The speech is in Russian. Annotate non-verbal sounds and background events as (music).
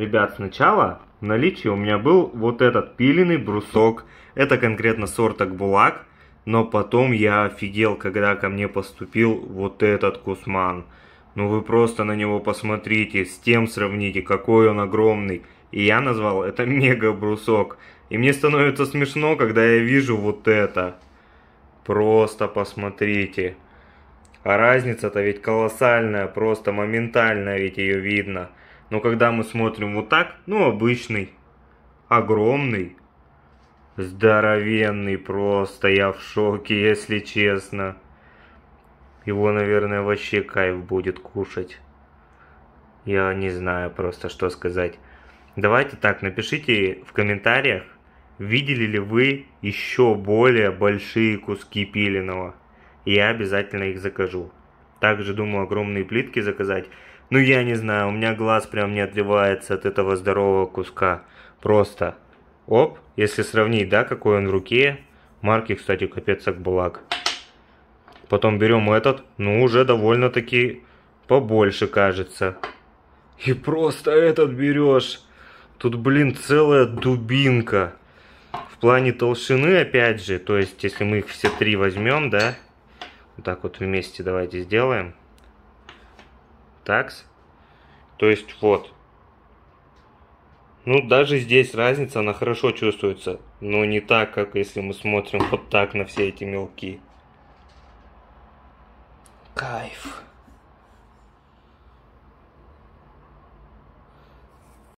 ребят, сначала в наличии у меня был вот этот пиленный брусок. Это конкретно сорт Акбулак. Но потом я офигел, когда ко мне поступил вот этот Кусман. Ну вы просто на него посмотрите, с тем сравните, какой он огромный. И я назвал это (laughs) мега брусок. И мне становится смешно, когда я вижу вот это. Просто посмотрите. А разница-то ведь колоссальная, просто моментально ведь ее видно. Но когда мы смотрим вот так, ну, обычный, огромный, здоровенный просто, я в шоке, если честно. Его, наверное, вообще кайф будет кушать. Я не знаю просто, что сказать. Давайте так, напишите в комментариях, видели ли вы еще более большие куски пиленого. Я обязательно их закажу. Также думаю огромные плитки заказать. Ну я не знаю, у меня глаз прям не отрывается от этого здорового куска. Просто. Оп, если сравнить, да, какой он в руке. Марки, кстати, капец как благ. Потом берем этот, ну уже довольно-таки побольше кажется. И просто этот берешь. Тут, блин, целая дубинка. В плане толщины, опять же, то есть, если мы их все три возьмем, да, вот так вот вместе давайте сделаем такс. То есть вот. Ну, даже здесь разница, она хорошо чувствуется. Но не так, как если мы смотрим вот так на все эти мелки. Кайф.